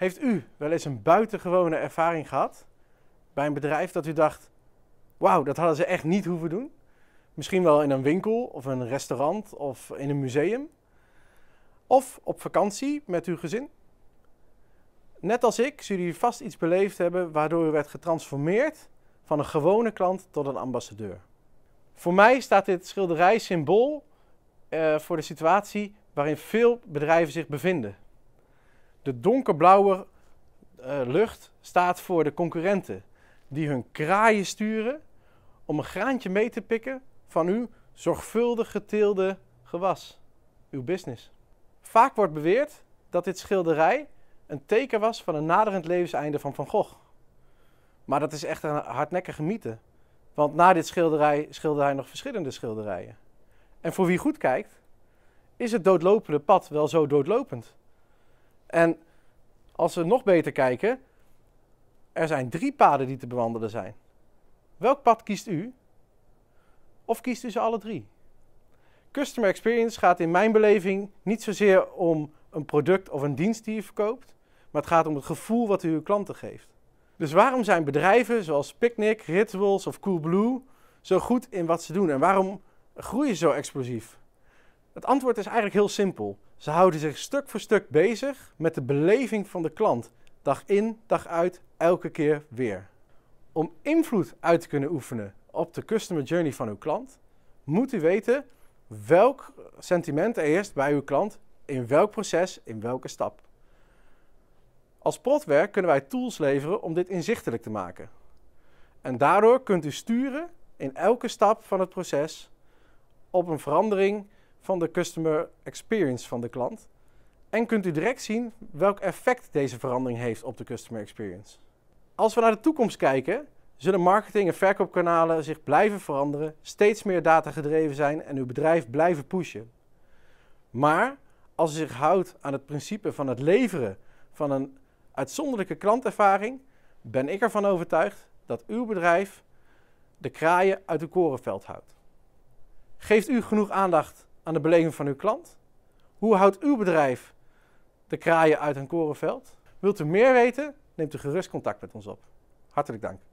Heeft u wel eens een buitengewone ervaring gehad bij een bedrijf dat u dacht: wauw, dat hadden ze echt niet hoeven doen? Misschien wel in een winkel of een restaurant of in een museum? Of op vakantie met uw gezin? Net als ik zullen jullie vast iets beleefd hebben waardoor u werd getransformeerd van een gewone klant tot een ambassadeur. Voor mij staat dit schilderij symbool eh, voor de situatie waarin veel bedrijven zich bevinden. De donkerblauwe eh, lucht staat voor de concurrenten die hun kraaien sturen om een graantje mee te pikken van uw zorgvuldig geteelde gewas, uw business. Vaak wordt beweerd dat dit schilderij een teken was van een naderend levenseinde van Van Gogh. Maar dat is echt een hardnekkige mythe. Want na dit schilderij schilderde hij nog verschillende schilderijen. En voor wie goed kijkt, is het doodlopende pad wel zo doodlopend en als we nog beter kijken, er zijn drie paden die te bewandelen zijn. Welk pad kiest u? Of kiest u ze alle drie? Customer experience gaat in mijn beleving niet zozeer om een product of een dienst die je verkoopt, maar het gaat om het gevoel wat u uw klanten geeft. Dus waarom zijn bedrijven zoals Picnic, Rituals of Coolblue zo goed in wat ze doen en waarom groeien ze zo explosief? Het antwoord is eigenlijk heel simpel. Ze houden zich stuk voor stuk bezig met de beleving van de klant, dag in, dag uit, elke keer weer. Om invloed uit te kunnen oefenen op de customer journey van uw klant, moet u weten welk sentiment er eerst bij uw klant, in welk proces, in welke stap. Als productwerk kunnen wij tools leveren om dit inzichtelijk te maken. En daardoor kunt u sturen in elke stap van het proces op een verandering van de customer experience van de klant. En kunt u direct zien welk effect deze verandering heeft op de customer experience. Als we naar de toekomst kijken, zullen marketing en verkoopkanalen zich blijven veranderen, steeds meer data gedreven zijn en uw bedrijf blijven pushen. Maar als u zich houdt aan het principe van het leveren van een uitzonderlijke klantervaring, ben ik ervan overtuigd dat uw bedrijf de kraaien uit het korenveld houdt. Geeft u genoeg aandacht aan de beleving van uw klant? Hoe houdt uw bedrijf de kraaien uit hun korenveld? Wilt u meer weten? Neemt u gerust contact met ons op. Hartelijk dank.